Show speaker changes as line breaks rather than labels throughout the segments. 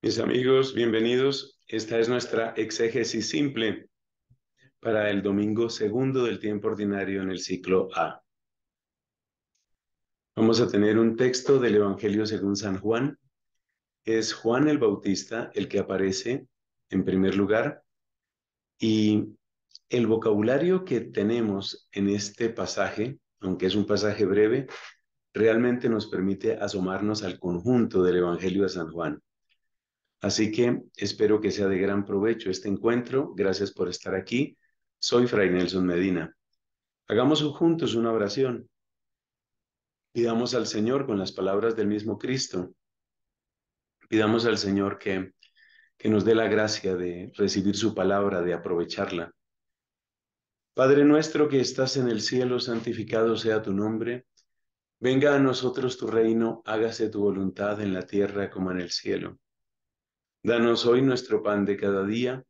Mis amigos, bienvenidos. Esta es nuestra exégesis simple para el domingo segundo del tiempo ordinario en el ciclo A. Vamos a tener un texto del Evangelio según San Juan. Es Juan el Bautista el que aparece en primer lugar y el vocabulario que tenemos en este pasaje, aunque es un pasaje breve, realmente nos permite asomarnos al conjunto del Evangelio de San Juan. Así que espero que sea de gran provecho este encuentro. Gracias por estar aquí. Soy Fray Nelson Medina. Hagamos juntos una oración. Pidamos al Señor con las palabras del mismo Cristo. Pidamos al Señor que, que nos dé la gracia de recibir su palabra, de aprovecharla. Padre nuestro que estás en el cielo, santificado sea tu nombre. Venga a nosotros tu reino, hágase tu voluntad en la tierra como en el cielo. Danos hoy nuestro pan de cada día.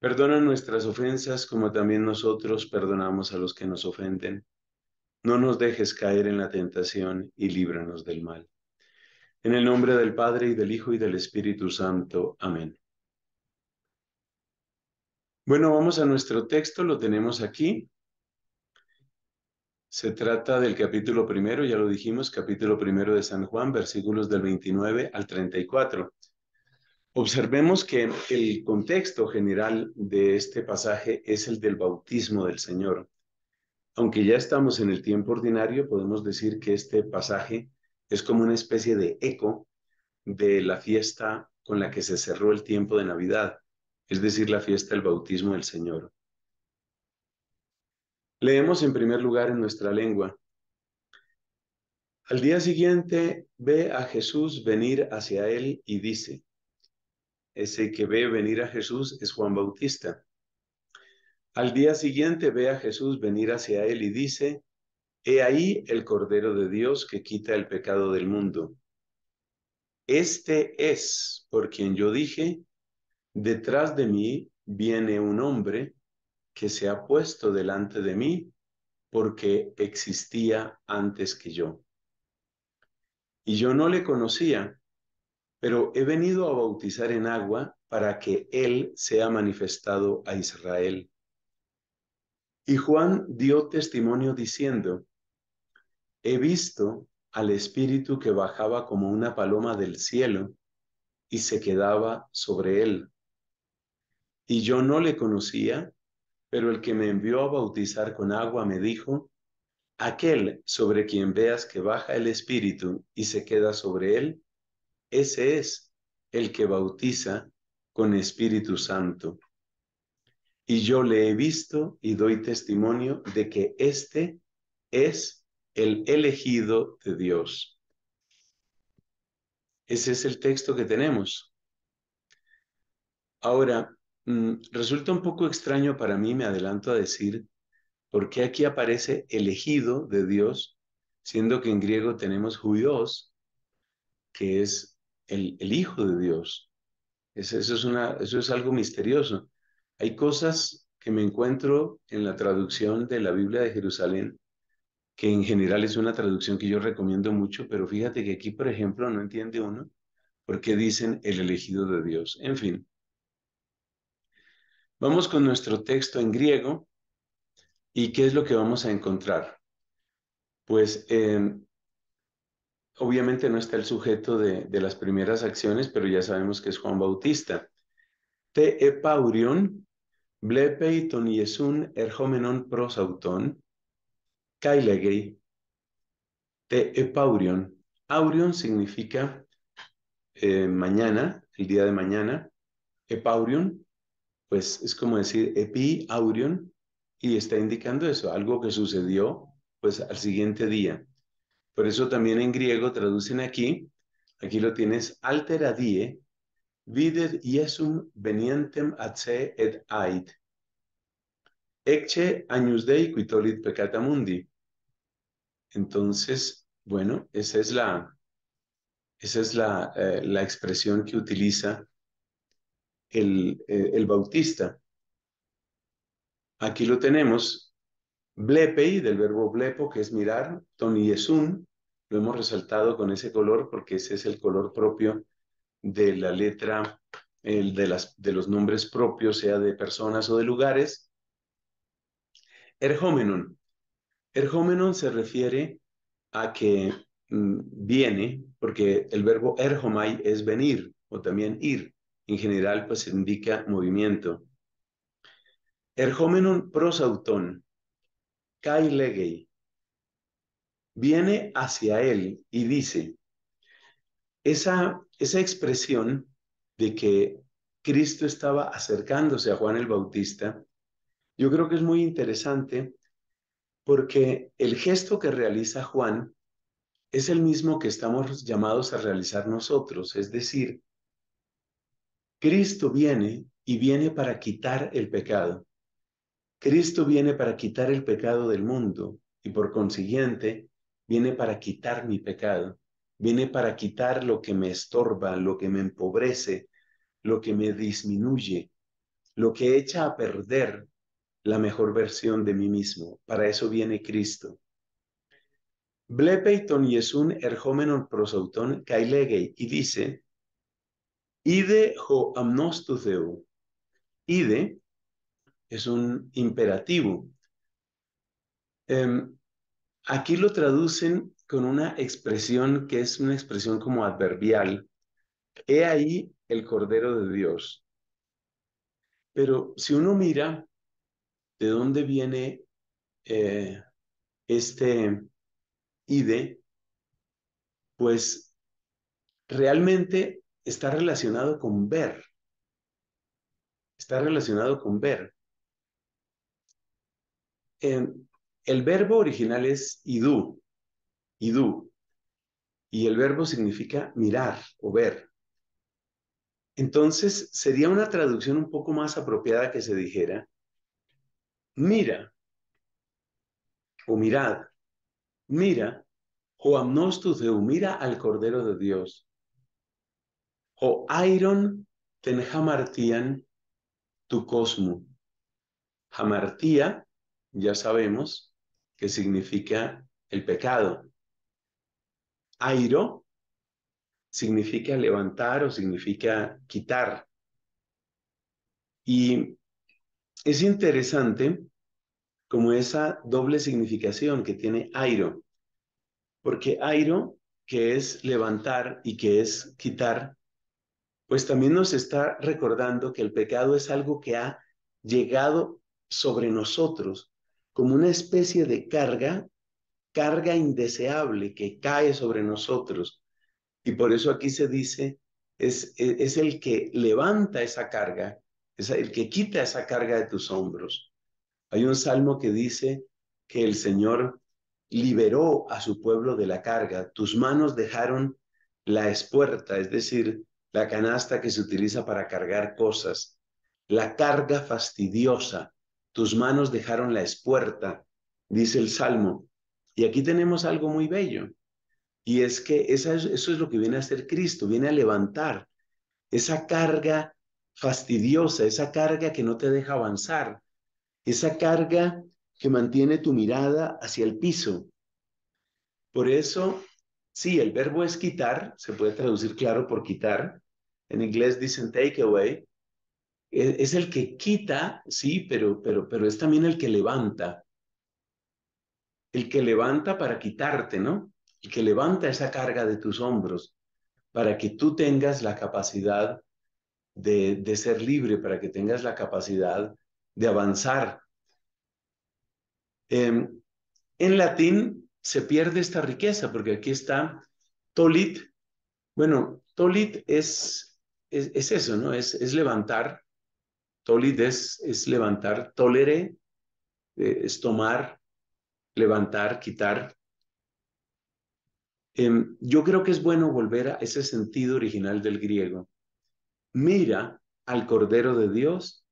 Perdona nuestras ofensas como también nosotros perdonamos a los que nos ofenden. No nos dejes caer en la tentación y líbranos del mal. En el nombre del Padre y del Hijo y del Espíritu Santo. Amén. Bueno, vamos a nuestro texto, lo tenemos aquí. Se trata del capítulo primero, ya lo dijimos, capítulo primero de San Juan, versículos del 29 al 34. Observemos que el contexto general de este pasaje es el del bautismo del Señor. Aunque ya estamos en el tiempo ordinario, podemos decir que este pasaje es como una especie de eco de la fiesta con la que se cerró el tiempo de Navidad, es decir, la fiesta del bautismo del Señor. Leemos en primer lugar en nuestra lengua. Al día siguiente ve a Jesús venir hacia él y dice, ese que ve venir a Jesús es Juan Bautista. Al día siguiente ve a Jesús venir hacia él y dice, He ahí el Cordero de Dios que quita el pecado del mundo. Este es por quien yo dije, detrás de mí viene un hombre que se ha puesto delante de mí porque existía antes que yo. Y yo no le conocía, pero he venido a bautizar en agua para que Él sea manifestado a Israel. Y Juan dio testimonio diciendo, he visto al Espíritu que bajaba como una paloma del cielo y se quedaba sobre él. Y yo no le conocía, pero el que me envió a bautizar con agua me dijo, aquel sobre quien veas que baja el Espíritu y se queda sobre él, ese es el que bautiza con Espíritu Santo. Y yo le he visto y doy testimonio de que este es el elegido de Dios. Ese es el texto que tenemos. Ahora, mm, resulta un poco extraño para mí, me adelanto a decir, por qué aquí aparece elegido de Dios, siendo que en griego tenemos huios, que es el, Hijo de Dios. eso, es algo misterioso. Hay cosas que me encuentro en la traducción de la Biblia de Jerusalén, que en general es una traducción que yo recomiendo mucho, pero fíjate que aquí, por ejemplo, no entiende uno por qué dicen el elegido de Dios. En fin. Vamos con nuestro texto en griego. ¿Y qué es lo que vamos a encontrar? Pues en eh, obviamente no está el sujeto de, las primeras acciones, pero ya sabemos que es Juan Bautista. Te epaurion, blepeitoniesun yesun erhomenon prosauton, kailegei, te epaurion. Aurion significa eh, mañana, el día de mañana. Epaurion, pues es como decir epi aurion, y está indicando eso, algo que sucedió pues al siguiente día. Por eso también en griego traducen aquí, aquí lo tienes, altera die, vider iesum venientem atse et ait. Ecce agnus dei quitolit peccata mundi. Entonces, bueno, esa es la, esa es la, eh, la expresión que utiliza el, eh, el bautista. Aquí lo tenemos, Blepei, del verbo blepo, que es mirar, toniesun, lo hemos resaltado con ese color porque ese es el color propio de la letra, el de, las, de los nombres propios, sea de personas o de lugares. Erhomenon. Erhomenon se refiere a que mm, viene, porque el verbo erjomai es venir o también ir. En general, pues indica movimiento. Erhomenon prosautón Kyle Gay viene hacia él y dice, esa, esa expresión de que Cristo estaba acercándose a Juan el Bautista, yo creo que es muy interesante porque el gesto que realiza Juan es el mismo que estamos llamados a realizar nosotros, es decir, Cristo viene y viene para quitar el pecado. Cristo viene para quitar el pecado del mundo y por consiguiente viene para quitar mi pecado, viene para quitar lo que me estorba, lo que me empobrece, lo que me disminuye, lo que echa a perder la mejor versión de mí mismo. Para eso viene Cristo. Blepeiton yesun erhomenon prosauton kailegei y dice, Ide ho Ide es un imperativo. Em, aquí lo traducen con una expresión que es una expresión como adverbial. He ahí el Cordero de Dios. Pero si uno mira de dónde viene eh, este ide, pues realmente está relacionado con ver. Está relacionado con ver el verbo original es idú, idú, y el verbo significa mirar o ver. Entonces, sería una traducción un poco más apropiada que se dijera, mira o mirad, mira, o o deum mira al Cordero de Dios. O iron ten tu cosmo. Hamartía ya sabemos que significa el pecado. Airo significa levantar o significa quitar. Y es interesante como esa doble significación que tiene Airo, porque Airo, que es levantar y que es quitar, pues también nos está recordando que el pecado es algo que ha llegado sobre nosotros como una especie de carga, carga indeseable que cae sobre nosotros. Y por eso aquí se dice, es, e, es, el que levanta esa carga, es el que quita esa carga de tus hombros. Hay un salmo que dice que el Señor liberó a su pueblo de la carga. Tus manos dejaron la espuerta, es decir, la canasta que se utiliza para cargar cosas, la carga fastidiosa, tus manos dejaron la espuerta, dice el Salmo. Y aquí tenemos algo muy bello, y es que eso es lo que viene a hacer Cristo, viene a levantar esa carga fastidiosa, esa carga que no te deja avanzar, esa carga que mantiene tu mirada hacia el piso. Por eso, sí, el verbo es quitar, se puede traducir claro por quitar. En inglés dicen take away, e-, es el que quita, sí, pero, pero, pero es también el que levanta. El que levanta para quitarte, ¿no? El que levanta esa carga de tus hombros para que tú tengas la capacidad de, ser libre, para que tengas la capacidad de avanzar. Em, en latín se pierde esta riqueza porque aquí está tolit. Bueno, tolit es, es, eso, ¿no? Es, es levantar, Tolides es, levantar, tolere eh, es tomar, levantar, quitar. Em, yo creo que es bueno volver a ese sentido original del griego. Mira al Cordero de Dios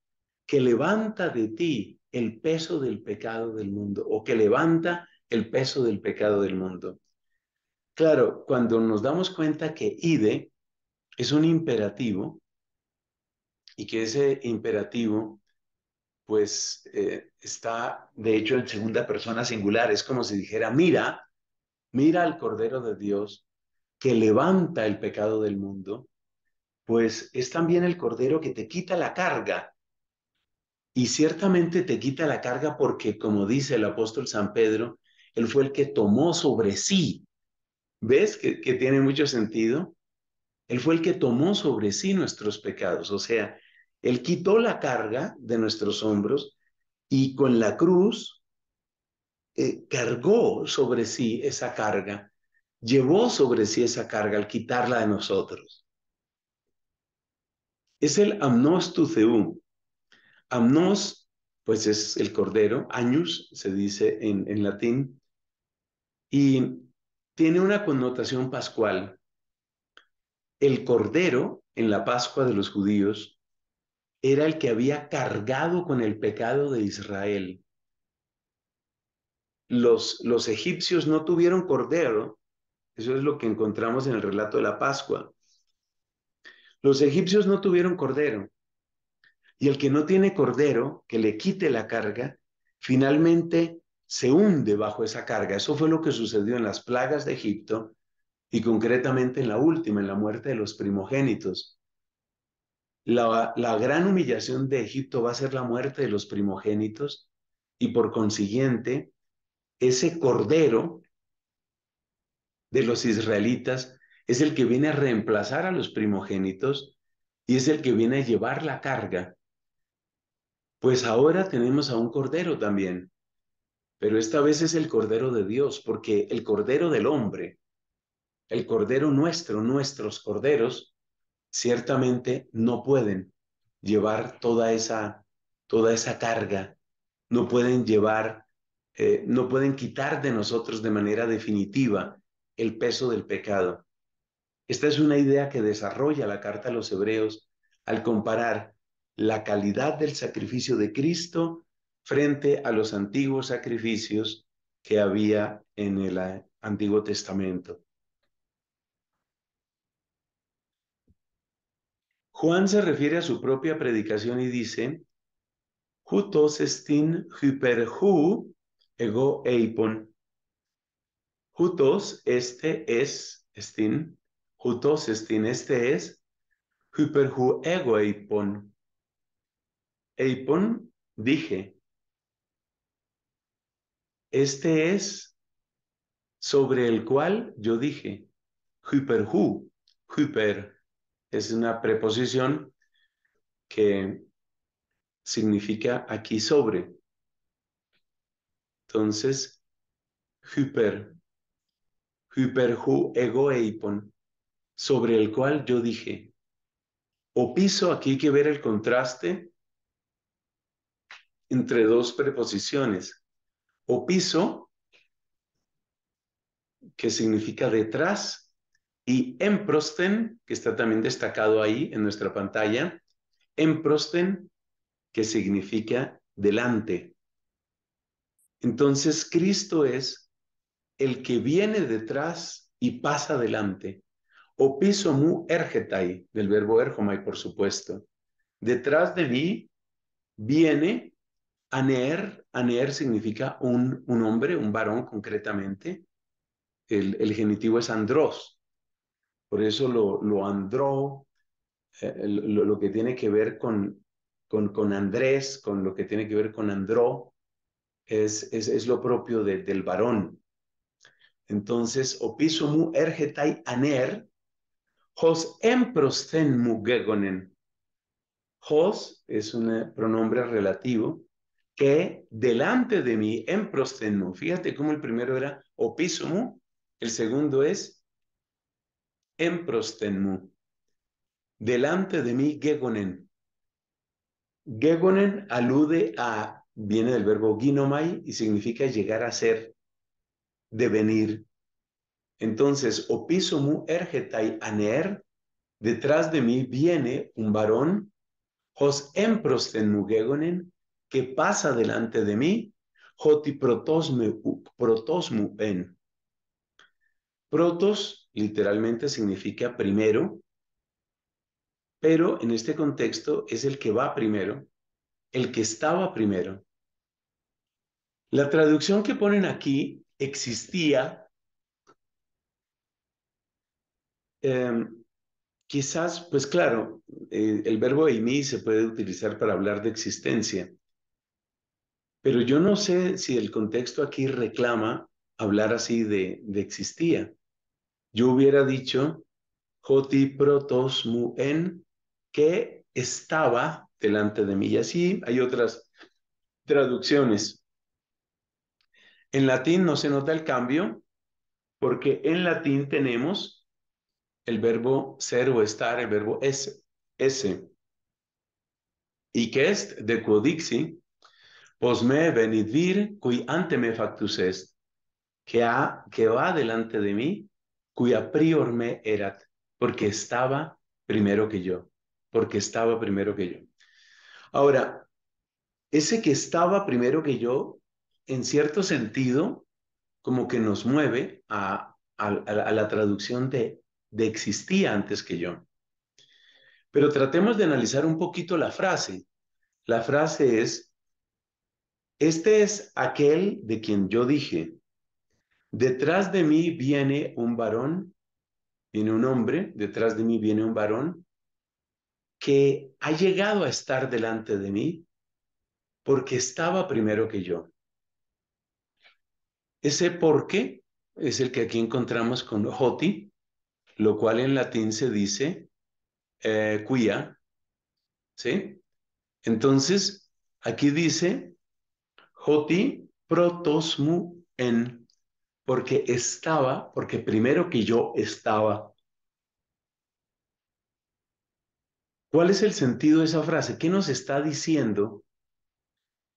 que levanta de ti el peso del pecado del mundo o que levanta el peso del pecado del mundo. Claro, cuando nos damos cuenta que ide es un imperativo, y que ese imperativo pues eh, está de hecho en segunda persona singular, es como si dijera, mira, mira al Cordero de Dios que levanta el pecado del mundo, pues es también el Cordero que te quita la carga. Y ciertamente te quita la carga porque, como dice el apóstol San Pedro, él fue el que tomó sobre sí. ¿Ves que, que tiene mucho sentido? Él fue el que tomó sobre sí nuestros pecados, o sea, él quitó la carga de nuestros hombros y con la cruz eh, cargó sobre sí esa carga, llevó sobre sí esa carga al quitarla de nosotros. Es el amnos Tuceum. Amnos, pues es el cordero, años se dice en latín, y tiene una connotación pascual. El cordero en la Pascua de los judíos era el que había cargado con el pecado de Israel. Los, los egipcios no tuvieron cordero, eso es lo que encontramos en el relato de la Pascua. Los egipcios no tuvieron cordero. Y el que no tiene cordero, que le quite la carga, finalmente se hunde bajo esa carga. Eso fue lo que sucedió en las plagas de Egipto y concretamente en la última, en la muerte de los primogénitos la, gran humillación de Egipto va a ser la muerte de los primogénitos y por consiguiente, ese cordero de los israelitas es el que viene a reemplazar a los primogénitos y es el que viene a llevar la carga. Pues ahora tenemos a un cordero también, pero esta vez es el cordero de Dios, porque el cordero del hombre, el cordero nuestro, nuestros corderos, ciertamente no pueden llevar toda esa, toda esa carga, no pueden llevar, eh, no pueden quitar de nosotros de manera definitiva el peso del pecado. Esta es una idea que desarrolla la carta a los hebreos al comparar la calidad del sacrificio de Cristo frente a los antiguos sacrificios que había en el Antiguo Testamento. Juan se refiere a su propia predicación y dice, Jutos estin hyperhu ego eipon. Jutos, este es, estin, jutos estin, este es, hyperhu ego eipon. Eipon, dije. Este es sobre el cual yo dije, hyperhu, hyper, es una preposición que significa aquí sobre. Entonces, hyper, hyper hu ego eipon, sobre el cual yo dije, o piso, aquí hay que ver el contraste entre dos preposiciones. O piso, que significa detrás, y Emprosten, que está también destacado ahí en nuestra pantalla, en Prosten que significa delante. Entonces, Cristo es el que viene detrás y pasa delante. O ergetai, del verbo erjomai, por supuesto. Detrás de mí viene aner. Aner significa un, un hombre, un varón concretamente. el genitivo es andros. Por eso lo, lo andró, eh, lo, que tiene que ver con, con, con, Andrés, con lo que tiene que ver con andró, es, es, lo propio del varón. Entonces, opisumu ergetai aner, hos emprosten mugegonen. Hos es un eh, pronombre relativo que delante de mí emprostenmu. Fíjate cómo el primero era opisumu, el segundo es emprostenmu. Delante de mí, gegonen. Gegonen alude a, viene del verbo ginomai y significa llegar a ser, devenir. Entonces, opisomu ergetai aner, detrás de mí viene un varón, hos emprostenmu gegonen, que pasa delante de mí, hoti protosmu en Protos literalmente significa primero, pero en este contexto es el que va primero, el que estaba primero. La traducción que ponen aquí existía, em, quizás, pues claro, eh, el verbo eimi se puede utilizar para hablar de existencia, pero yo no sé si el contexto aquí reclama hablar así de existía. Yo hubiera dicho, Joti protos en que estaba delante de mí. Y así hay otras traducciones. En latín no se nota el cambio, porque en latín tenemos el verbo ser o estar, el verbo es, ese. Y que est de quodixi, pos me venid vir, cui ante me factus est, que va delante de mí, cuya prior me erat, porque estaba primero que yo, porque estaba primero que yo. Ahora, ese que estaba primero que yo, en cierto sentido, como que nos mueve a, la traducción de, de existía antes que yo. Pero tratemos de analizar un poquito la frase. La frase es, este es aquel de quien yo dije, Detrás de mí viene un varón, viene un hombre, detrás de mí viene un varón que ha llegado a estar delante de mí porque estaba primero que yo. Ese por qué es el que aquí encontramos con joti, lo cual en latín se dice eh, cuia, ¿sí? Entonces, aquí dice joti protos en porque estaba, porque primero que yo estaba. ¿Cuál es el sentido de esa frase? ¿Qué nos está diciendo?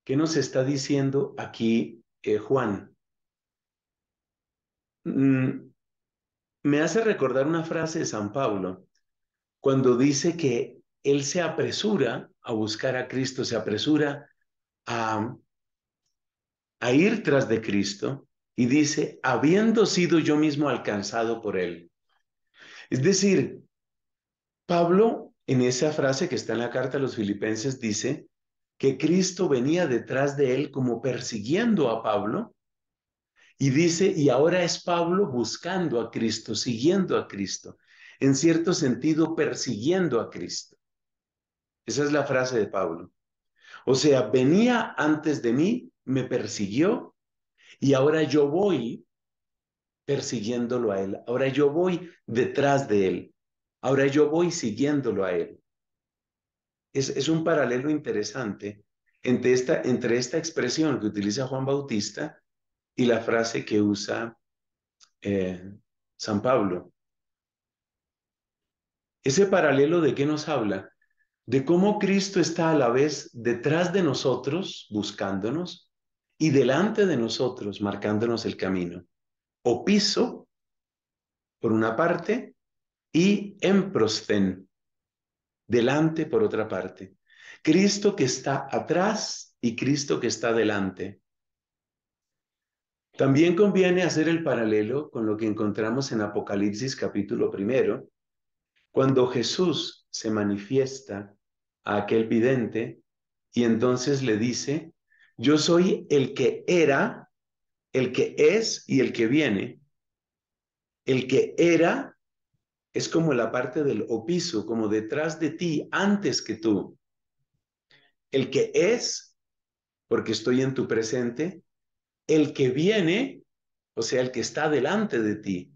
¿Qué nos está diciendo aquí eh, Juan? Mm, me hace recordar una frase de San Pablo cuando dice que él se apresura a buscar a Cristo, se apresura a, a ir tras de Cristo, y dice, habiendo sido yo mismo alcanzado por él. Es decir, Pablo en esa frase que está en la carta a los filipenses dice que Cristo venía detrás de él como persiguiendo a Pablo y dice, y ahora es Pablo buscando a Cristo, siguiendo a Cristo, en cierto sentido persiguiendo a Cristo. Esa es la frase de Pablo. O sea, venía antes de mí, me persiguió y ahora yo voy persiguiéndolo a Él, ahora yo voy detrás de Él, ahora yo voy siguiéndolo a Él. Es, un paralelo interesante entre esta, entre esta expresión que utiliza Juan Bautista y la frase que usa eh, San Pablo. Ese paralelo de qué nos habla? De cómo Cristo está a la vez detrás de nosotros, buscándonos, y delante de nosotros marcándonos el camino. O piso, por una parte, y emprosten, delante por otra parte. Cristo que está atrás y Cristo que está delante. También conviene hacer el paralelo con lo que encontramos en Apocalipsis capítulo primero, cuando Jesús se manifiesta a aquel vidente y entonces le dice, yo soy el que era, el que es y el que viene. El que era es como la parte del opiso, como detrás de ti, antes que tú. El que es, porque estoy en tu presente. El que viene, o sea, el que está delante de ti.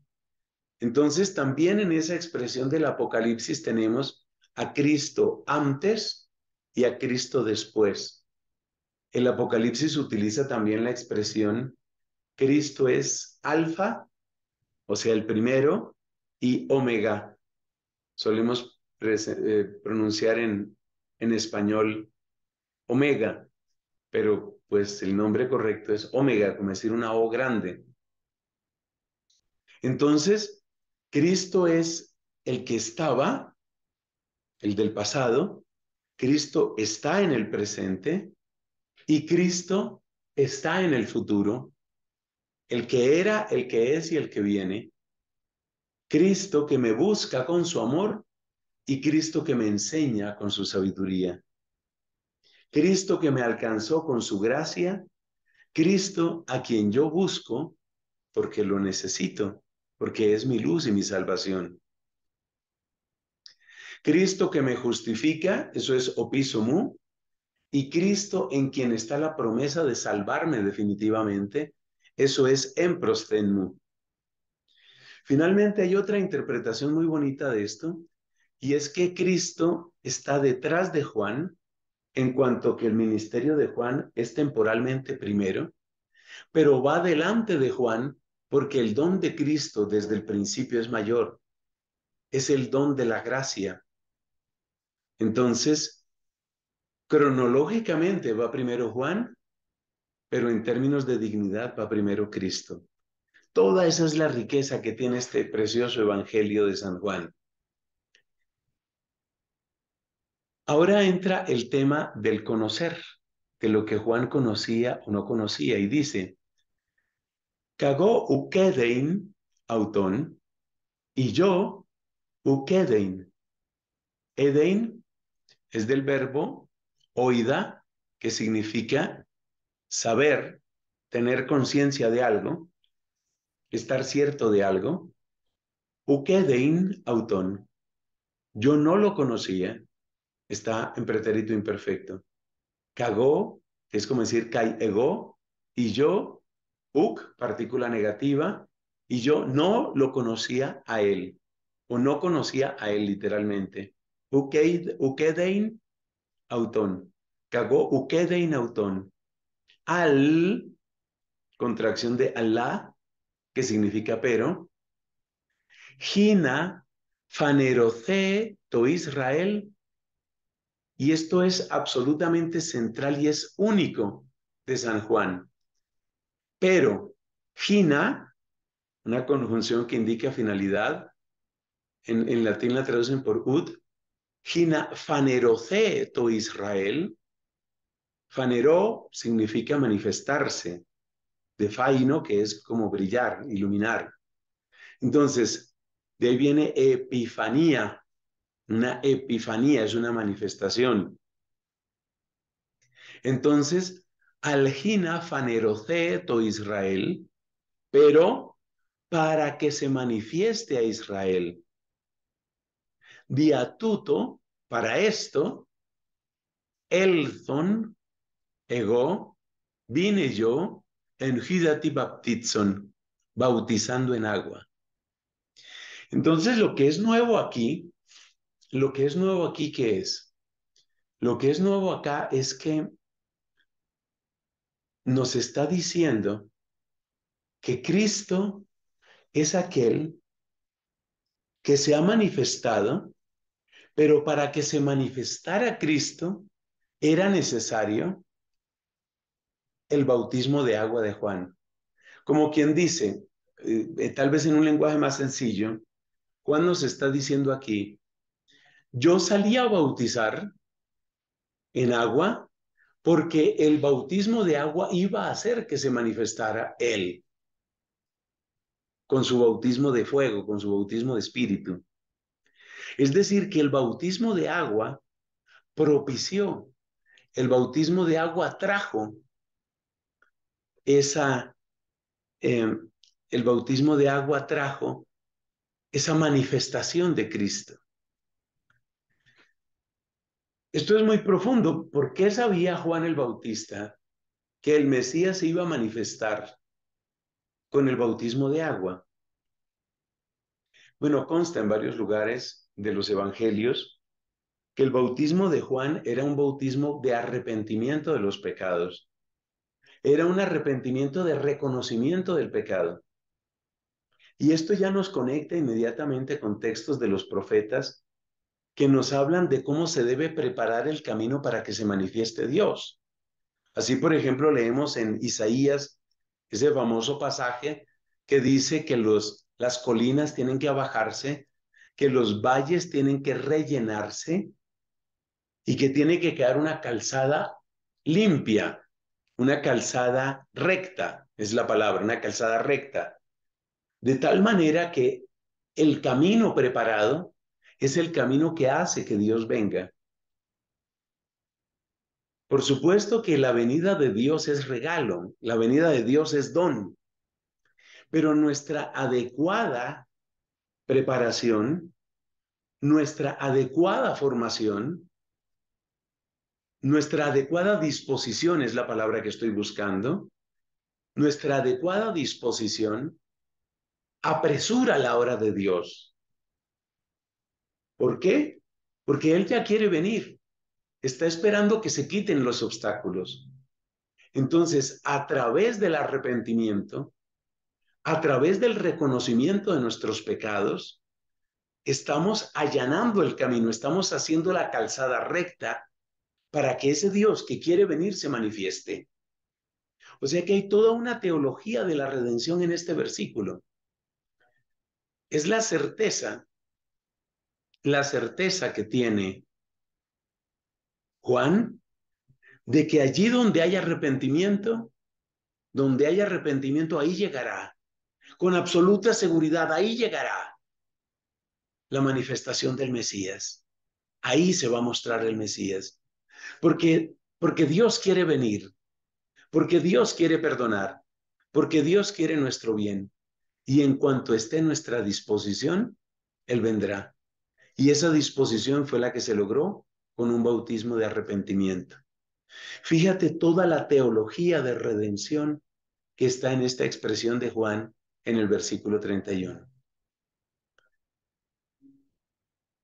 Entonces, también en esa expresión del Apocalipsis tenemos a Cristo antes y a Cristo después. El Apocalipsis utiliza también la expresión Cristo es alfa, o sea, el primero, y omega. Solemos eh, pronunciar en, en español omega, pero pues el nombre correcto es omega, como decir una O grande. Entonces, Cristo es el que estaba, el del pasado, Cristo está en el presente y Cristo está en el futuro, el que era, el que es y el que viene. Cristo que me busca con su amor y Cristo que me enseña con su sabiduría. Cristo que me alcanzó con su gracia, Cristo a quien yo busco porque lo necesito, porque es mi luz y mi salvación. Cristo que me justifica, eso es opisomu, y Cristo en quien está la promesa de salvarme definitivamente, eso es en emprostemnu. Finalmente hay otra interpretación muy bonita de esto, y es que Cristo está detrás de Juan en cuanto que el ministerio de Juan es temporalmente primero, pero va delante de Juan porque el don de Cristo desde el principio es mayor, es el don de la gracia. Entonces, Cronológicamente va primero Juan, pero en términos de dignidad va primero Cristo. Toda esa es la riqueza que tiene este precioso Evangelio de San Juan. Ahora entra el tema del conocer, de lo que Juan conocía o no conocía, y dice, Cagó kedein autón, y yo kedein Edein es del verbo oida, que significa saber, tener conciencia de algo, estar cierto de algo. Ukedein auton. Yo no lo conocía. Está en pretérito imperfecto. Cagó, que es como decir kai ego, y yo, uk, partícula negativa, y yo no lo conocía a él, o no conocía a él literalmente. Ukedein autón. Cagó uquede in autón. Al, contracción de alá, que significa pero. Gina, faneroce, to Israel. Y esto es absolutamente central y es único de San Juan. Pero, gina, una conjunción que indica finalidad, en, en latín la traducen por ut, Gina fanerocé to Israel. Faneró significa manifestarse. De faino, que es como brillar, iluminar. Entonces, de ahí viene epifanía. Una epifanía es una manifestación. Entonces, al fanerocé to Israel, pero para que se manifieste a Israel diatuto, para esto, elzon, ego, vine yo, en Hidati Baptizon, bautizando en agua. Entonces, lo que es nuevo aquí, lo que es nuevo aquí, ¿qué es? Lo que es nuevo acá es que nos está diciendo que Cristo es aquel que se ha manifestado pero para que se manifestara Cristo era necesario el bautismo de agua de Juan. Como quien dice, eh, eh, tal vez en un lenguaje más sencillo, Juan nos está diciendo aquí, yo salí a bautizar en agua porque el bautismo de agua iba a hacer que se manifestara él con su bautismo de fuego, con su bautismo de espíritu. Es decir, que el bautismo de agua propició, el bautismo de agua trajo esa, em, el bautismo de agua trajo esa manifestación de Cristo. Esto es muy profundo. ¿Por qué sabía Juan el Bautista que el Mesías se iba a manifestar con el bautismo de agua? Bueno, consta en varios lugares de los evangelios, que el bautismo de Juan era un bautismo de arrepentimiento de los pecados. Era un arrepentimiento de reconocimiento del pecado. Y esto ya nos conecta inmediatamente con textos de los profetas que nos hablan de cómo se debe preparar el camino para que se manifieste Dios. Así, por ejemplo, leemos en Isaías ese famoso pasaje que dice que los, las colinas tienen que abajarse que los valles tienen que rellenarse y que tiene que quedar una calzada limpia, una calzada recta, es la palabra, una calzada recta, de tal manera que el camino preparado es el camino que hace que Dios venga. Por supuesto que la venida de Dios es regalo, la venida de Dios es don, pero nuestra adecuada preparación, nuestra adecuada formación, nuestra adecuada disposición es la palabra que estoy buscando, nuestra adecuada disposición apresura la hora de Dios. ¿Por qué? Porque Él ya quiere venir. Está esperando que se quiten los obstáculos. Entonces, a través del arrepentimiento, a través del reconocimiento de nuestros pecados, estamos allanando el camino, estamos haciendo la calzada recta para que ese Dios que quiere venir se manifieste. O sea que hay toda una teología de la redención en este versículo. Es la certeza, la certeza que tiene Juan de que allí donde hay arrepentimiento, donde hay arrepentimiento, ahí llegará con absoluta seguridad, ahí llegará la manifestación del Mesías. Ahí se va a mostrar el Mesías. Porque, porque Dios quiere venir, porque Dios quiere perdonar, porque Dios quiere nuestro bien. Y en cuanto esté en nuestra disposición, Él vendrá. Y esa disposición fue la que se logró con un bautismo de arrepentimiento. Fíjate toda la teología de redención que está en esta expresión de Juan en el versículo 31.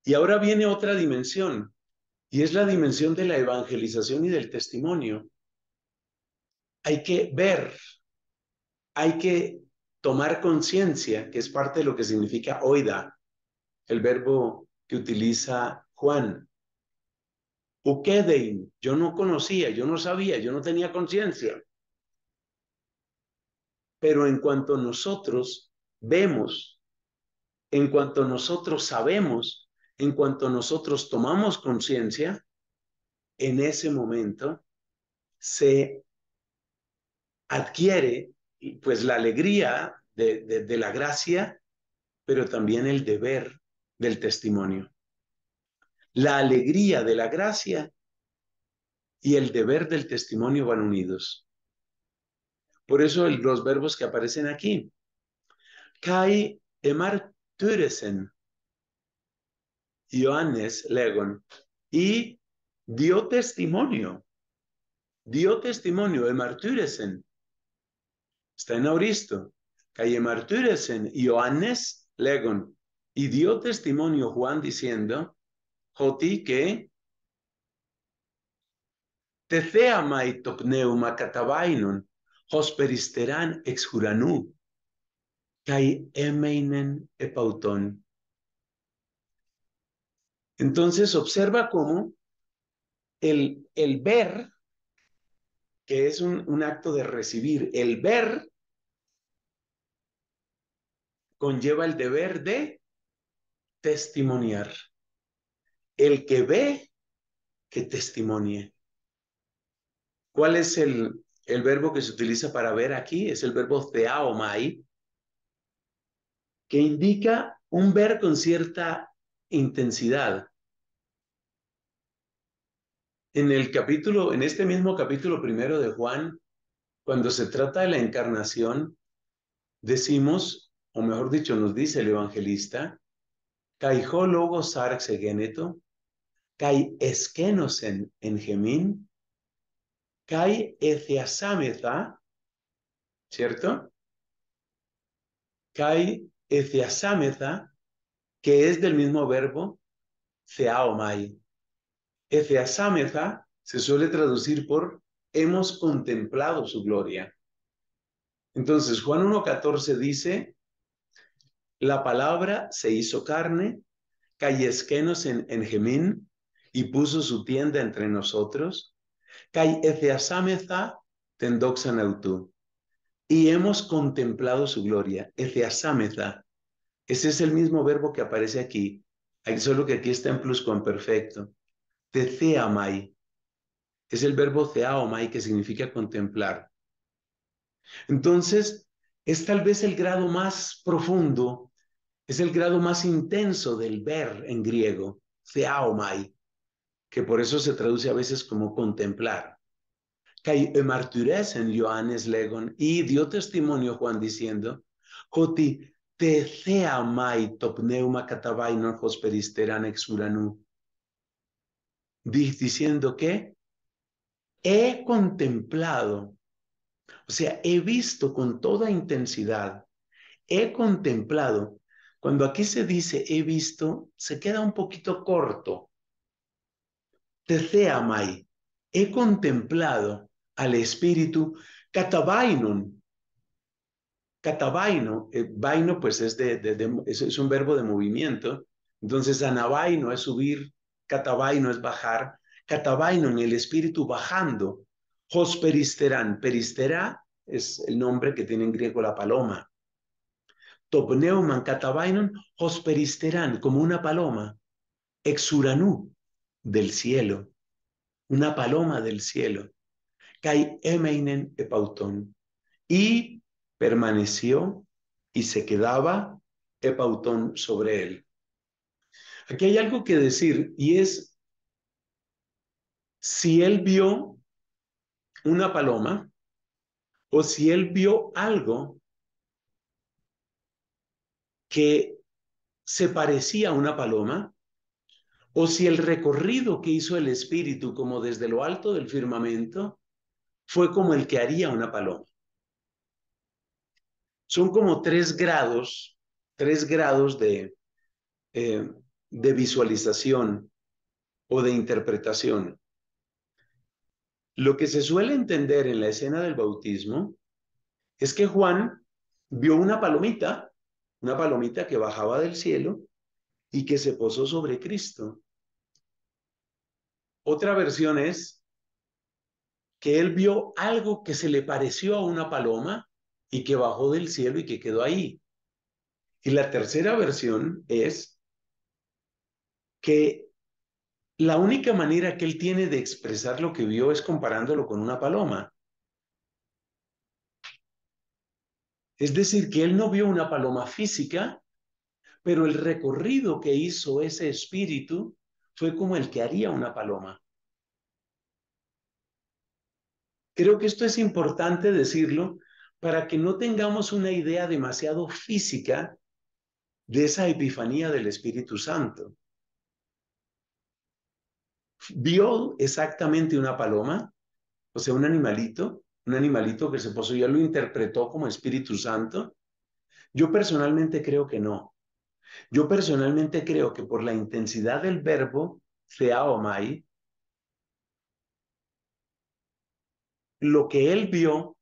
Y ahora viene otra dimensión, y es la dimensión de la evangelización y del testimonio. Hay que ver, hay que tomar conciencia, que es parte de lo que significa oida, el verbo que utiliza Juan. Ukedein, yo no conocía, yo no sabía, yo no tenía conciencia. Pero en cuanto nosotros vemos, en cuanto nosotros sabemos, en cuanto nosotros tomamos conciencia, en ese momento se adquiere pues la alegría de, de la gracia, pero también el deber del testimonio. La alegría de la gracia y el deber del testimonio van unidos. Por eso los verbos que aparecen aquí. Kai emar Legon, y dio testimonio. Dio testimonio, emar Está en Auristo. Kai emar Legon, y dio testimonio Juan diciendo, Joti, que Tecea mai hosperisterán ex juranú, kai emeinen epautón. Entonces observa cómo el, el ver, que es un acto de recibir, el ver conlleva el deber de testimoniar. El que ve, que testimonie. ¿Cuál es el, el verbo que se utiliza para ver aquí es el verbo mai, que indica un ver con cierta intensidad. En el capítulo, en este mismo capítulo primero de Juan, cuando se trata de la encarnación, decimos, o mejor dicho, nos dice el evangelista, logos egeneto, kai Eskenosen en gemín, ¿cierto? cay que es del mismo verbo Ceaomai. Eceasámeza se suele traducir por hemos contemplado su gloria. Entonces, Juan 1.14 dice, la palabra se hizo carne, callesquenos en, en Gemín, y puso su tienda entre nosotros, y hemos contemplado su gloria. Ese es el mismo verbo que aparece aquí, solo que aquí está en pluscuamperfecto. Teceamai. Es el verbo ceaomai que significa contemplar. Entonces, es tal vez el grado más profundo, es el grado más intenso del ver en griego, mai que por eso se traduce a veces como contemplar. Eh, en y dio testimonio Juan diciendo, Joti te mai topneuma exuranu. Diciendo que he contemplado, o sea, he visto con toda intensidad, he contemplado. Cuando aquí se dice he visto, se queda un poquito corto Teceamai. he contemplado al espíritu catabainon. Katabaino, eh, pues es, de, es, un verbo de movimiento, entonces anabaino es subir, katabaino es bajar, Catabainon, en el espíritu bajando, hosperisterán, peristera es el nombre que tiene en griego la paloma, topneuman katabainon hosperisterán, como una paloma, exuranú, del cielo, una paloma del cielo, y permaneció y se quedaba Epautón sobre él. Aquí hay algo que decir y es, si él vio una paloma o si él vio algo que se parecía a una paloma, o si el recorrido que hizo el espíritu como desde lo alto del firmamento fue como el que haría una paloma. Son como tres grados, tres grados de, eh, de visualización o de interpretación. Lo que se suele entender en la escena del bautismo es que Juan vio una palomita, una palomita que bajaba del cielo y que se posó sobre Cristo. Otra versión es que él vio algo que se le pareció a una paloma y que bajó del cielo y que quedó ahí. Y la tercera versión es que la única manera que él tiene de expresar lo que vio es comparándolo con una paloma. Es decir, que él no vio una paloma física, pero el recorrido que hizo ese espíritu fue como el que haría una paloma. Creo que esto es importante decirlo para que no tengamos una idea demasiado física de esa epifanía del Espíritu Santo. Vio exactamente una paloma, o sea, un animalito, un animalito que se posó, ya lo interpretó como Espíritu Santo. Yo personalmente creo que no. Yo personalmente creo que por la intensidad del verbo mai... lo que él vio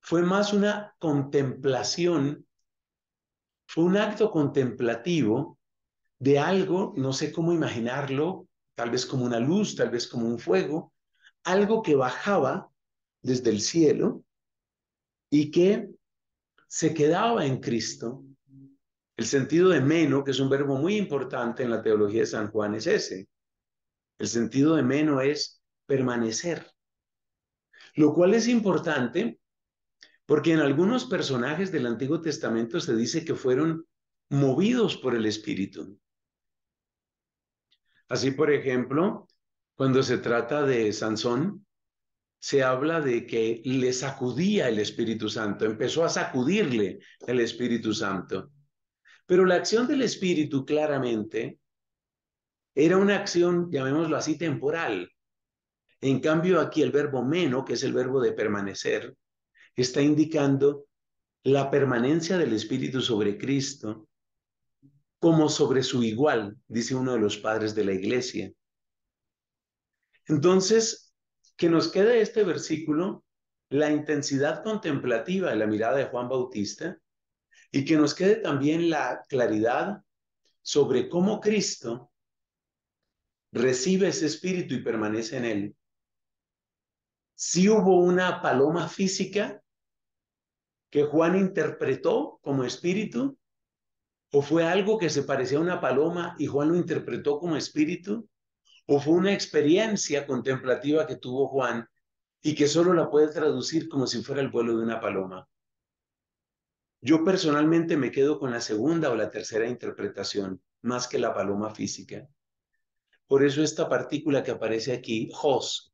fue más una contemplación, fue un acto contemplativo de algo, no sé cómo imaginarlo, tal vez como una luz, tal vez como un fuego, algo que bajaba desde el cielo y que se quedaba en Cristo el sentido de meno, que es un verbo muy importante en la teología de San Juan, es ese. El sentido de meno es permanecer, lo cual es importante porque en algunos personajes del Antiguo Testamento se dice que fueron movidos por el Espíritu. Así, por ejemplo, cuando se trata de Sansón, se habla de que le sacudía el Espíritu Santo, empezó a sacudirle el Espíritu Santo. Pero la acción del Espíritu claramente era una acción, llamémoslo así, temporal. En cambio, aquí el verbo meno, que es el verbo de permanecer, está indicando la permanencia del Espíritu sobre Cristo como sobre su igual, dice uno de los padres de la iglesia. Entonces, que nos queda este versículo, la intensidad contemplativa de la mirada de Juan Bautista, y que nos quede también la claridad sobre cómo Cristo recibe ese espíritu y permanece en él. Si hubo una paloma física que Juan interpretó como espíritu, o fue algo que se parecía a una paloma y Juan lo interpretó como espíritu, o fue una experiencia contemplativa que tuvo Juan y que solo la puede traducir como si fuera el vuelo de una paloma. Yo personalmente me quedo con la segunda o la tercera interpretación, más que la paloma física. Por eso esta partícula que aparece aquí, Jos,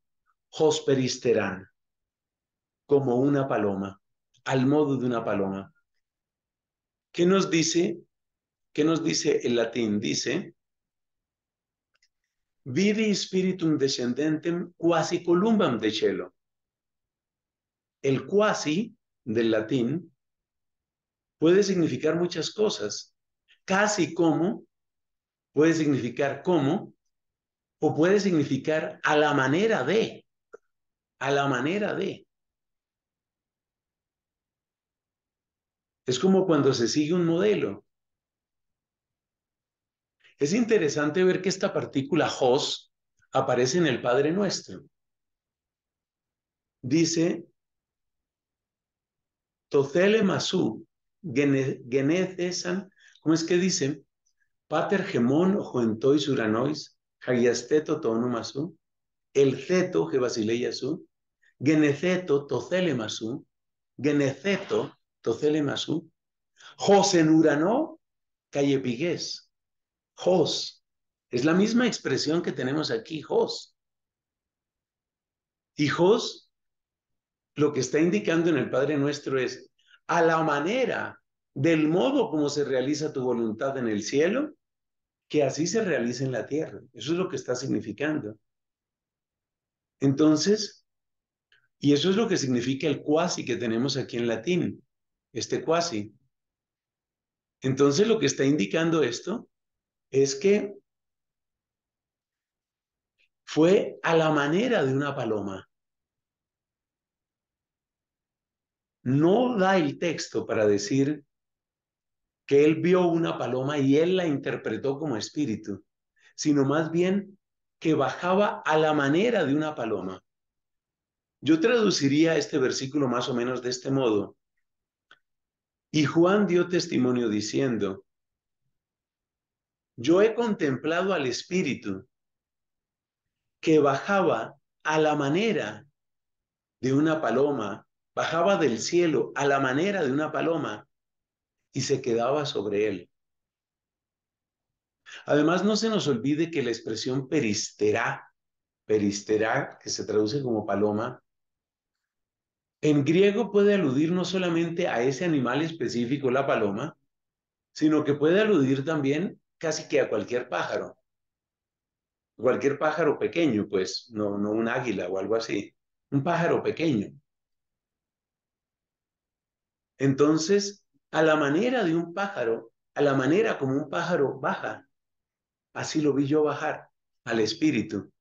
Peristeran, como una paloma, al modo de una paloma. ¿Qué nos dice? ¿Qué nos dice el latín? Dice, vivi spiritum descendentem quasi columbam de cielo. El quasi del latín puede significar muchas cosas. Casi como puede significar como o puede significar a la manera de. A la manera de. Es como cuando se sigue un modelo. Es interesante ver que esta partícula hos aparece en el Padre Nuestro. Dice, Tocele Masú, genezesan, ¿cómo es que dice? Pater gemón juentois uranois, hagiasteto tonumasu, el ceto gebasileiasu, geneceto tocelemasu, geneceto tocelemasu, José en Urano, Jos. Es la misma expresión que tenemos aquí, Jos. Y lo que está indicando en el Padre Nuestro es, a la manera, del modo como se realiza tu voluntad en el cielo, que así se realiza en la tierra. Eso es lo que está significando. Entonces, y eso es lo que significa el quasi que tenemos aquí en latín, este quasi. Entonces, lo que está indicando esto es que fue a la manera de una paloma. no da el texto para decir que él vio una paloma y él la interpretó como espíritu, sino más bien que bajaba a la manera de una paloma. Yo traduciría este versículo más o menos de este modo. Y Juan dio testimonio diciendo, yo he contemplado al espíritu que bajaba a la manera de una paloma bajaba del cielo a la manera de una paloma y se quedaba sobre él. Además, no se nos olvide que la expresión peristerá, peristerá, que se traduce como paloma, en griego puede aludir no solamente a ese animal específico, la paloma, sino que puede aludir también casi que a cualquier pájaro. Cualquier pájaro pequeño, pues, no, no un águila o algo así, un pájaro pequeño. Entonces, a la manera de un pájaro, a la manera como un pájaro baja, así lo vi yo bajar al espíritu.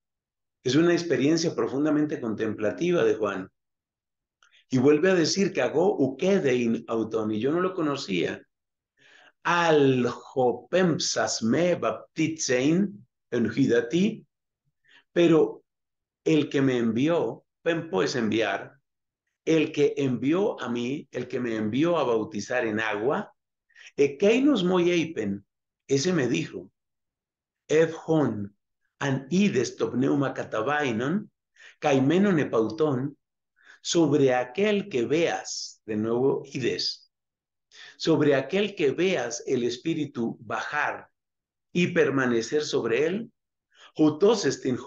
Es una experiencia profundamente contemplativa de Juan. Y vuelve a decir que hago hago ukedein auton, y yo no lo conocía. Al me baptitzein en pero el que me envió, pempo es enviar, el que envió a mí, el que me envió a bautizar en agua, ese me dijo, Evhon, an ides topneuma catabainon, caimeno sobre aquel que veas, de nuevo ides, sobre aquel que veas el espíritu bajar y permanecer sobre él, jutos estin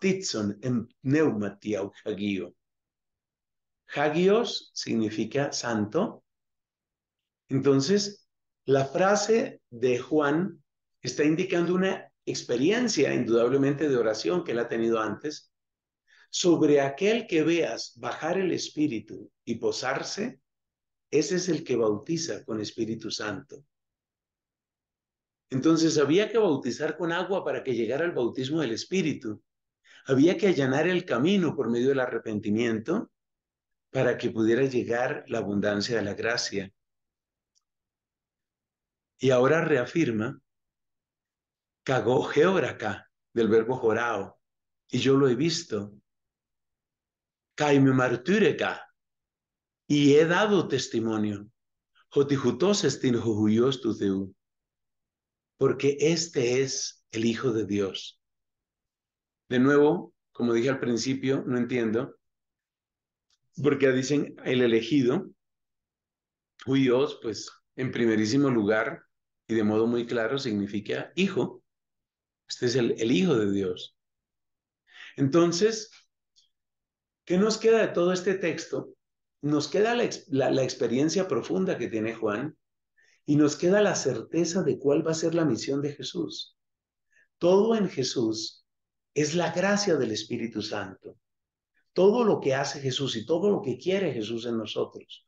Titson en Neumatiau Hagios significa santo. Entonces, la frase de Juan está indicando una experiencia indudablemente de oración que él ha tenido antes. Sobre aquel que veas bajar el Espíritu y posarse, ese es el que bautiza con Espíritu Santo. Entonces había que bautizar con agua para que llegara el bautismo del Espíritu. Había que allanar el camino por medio del arrepentimiento para que pudiera llegar la abundancia de la gracia. Y ahora reafirma, cago georaka del verbo jorao, y yo lo he visto. Caime y he dado testimonio. tu Porque este es el Hijo de Dios. De nuevo, como dije al principio, no entiendo, porque dicen el elegido, Dios pues, en primerísimo lugar y de modo muy claro significa hijo. Este es el, hijo de Dios. Entonces, ¿qué nos queda de todo este texto? Nos queda la experiencia profunda que tiene Juan y nos queda la certeza de cuál va a ser la misión de Jesús. Todo en Jesús es la gracia del Espíritu Santo todo lo que hace Jesús y todo lo que quiere Jesús en nosotros.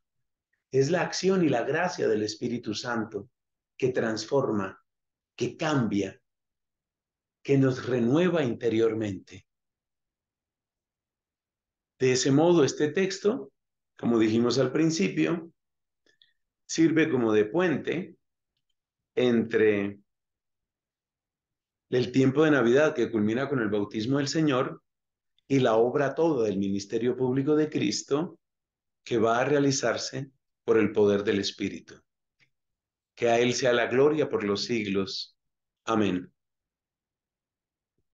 Es la acción y la gracia del Espíritu Santo que transforma, que cambia, que nos renueva interiormente. De ese modo, este texto, como dijimos al principio, sirve como de puente entre el tiempo de Navidad que culmina con el bautismo del Señor y la obra toda del ministerio público de Cristo que va a realizarse por el poder del Espíritu. Que a Él sea la gloria por los siglos. Amén.